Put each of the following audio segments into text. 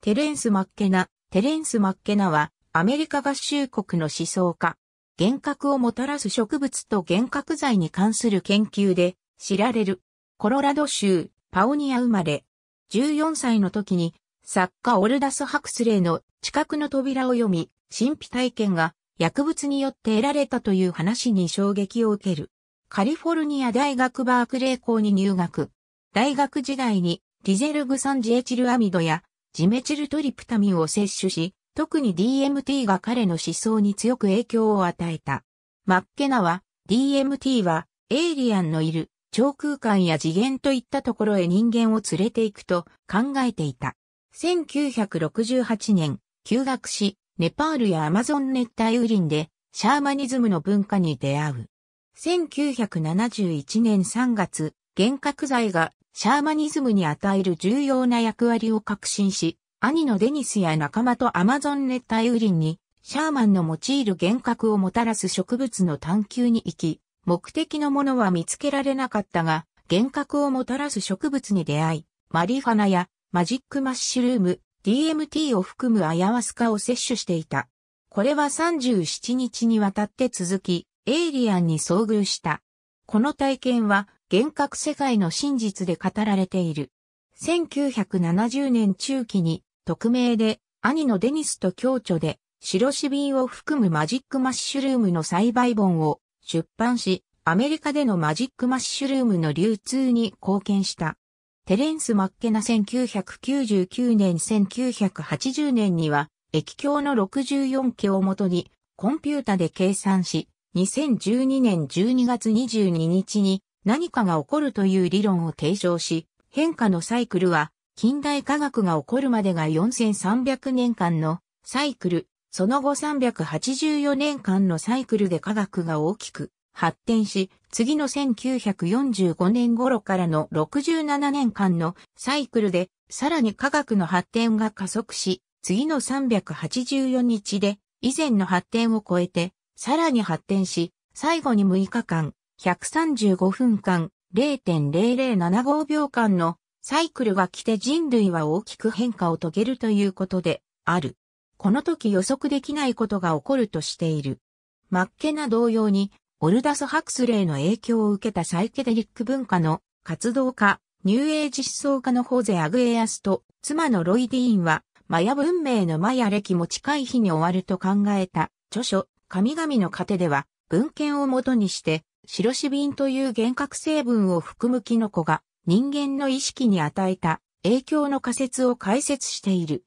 テレンス・マッケナ。テレンス・マッケナは、アメリカ合衆国の思想家。幻覚をもたらす植物と幻覚剤に関する研究で知られる。コロラド州、パオニア生まれ。14歳の時に、作家オルダス・ハクスレイの知覚の扉を読み、神秘体験が薬物によって得られたという話に衝撃を受ける。カリフォルニア大学バークレー校に入学。大学時代にリゼルグサンジエチルアミドやジメチルトリプタミンを摂取し、特に DMT が彼の思想に強く影響を与えた。マッケナは、DMT は、エイリアンのいる、超空間や次元といったところへ人間を連れて行くと考えていた。1968年、休学し、ネパールやアマゾン熱帯雨林で、シャーマニズムの文化に出会う。1971年3月、幻覚剤がシャーマニズムに与える重要な役割を革新し、兄のデニスや仲間とアマゾン熱帯雨林に、シャーマンの用いる幻覚をもたらす植物の探求に行き、目的のものは見つけられなかったが、幻覚をもたらす植物に出会い、マリファナやマジックマッシュルーム、DMT を含むアヤワスカを摂取していた。これは37日にわたって続き、エイリアンに遭遇した。この体験は幻覚世界の真実で語られている。1970年中期に、匿名で、兄のデニスと共著で、白シビンを含むマジックマッシュルームの栽培本を出版し、アメリカでのマジックマッシュルームの流通に貢献した。テレンス・マッケナ1999年1980年には、液鏡の64機をもとに、コンピュータで計算し、2012年12月22日に何かが起こるという理論を提唱し、変化のサイクルは近代科学が起こるまでが4300年間のサイクル、その後384年間のサイクルで科学が大きく発展し、次の1945年頃からの67年間のサイクルで、さらに科学の発展が加速し、次の384日で以前の発展を超えて、さらに発展し、最後に6日間、135分間、0.0075秒間のサイクルが来て人類は大きく変化を遂げるということである。この時予測できないことが起こるとしている。マッケナ同様に、オルダス・ハクスレイの影響を受けたサイケデリック文化の活動家、ニューエイジ思想家のホーゼ・アグエアスと妻のロイ・ディーンは、マヤ文明のマヤ歴も近い日に終わると考えた著書、神々の糧では、文献をもとにして、白シビンという幻覚成分を含むキノコが人間の意識に与えた影響の仮説を解説している。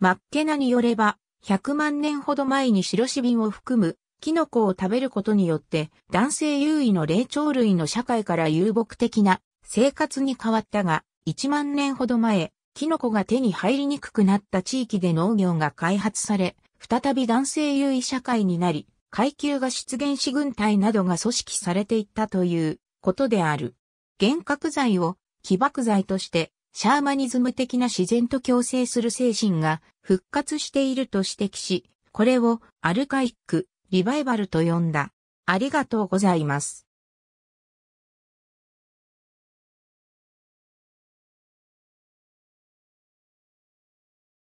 マッケナによれば、100万年ほど前に白シビンを含むキノコを食べることによって男性優位の霊長類の社会から遊牧的な生活に変わったが、1万年ほど前、キノコが手に入りにくくなった地域で農業が開発され、再び男性優位社会になり、階級が出現し軍隊などが組織されていったということである。幻覚剤を起爆剤としてシャーマニズム的な自然と共生する精神が復活していると指摘し、これをアルカイック、リバイバルと呼んだ。ありがとうございます。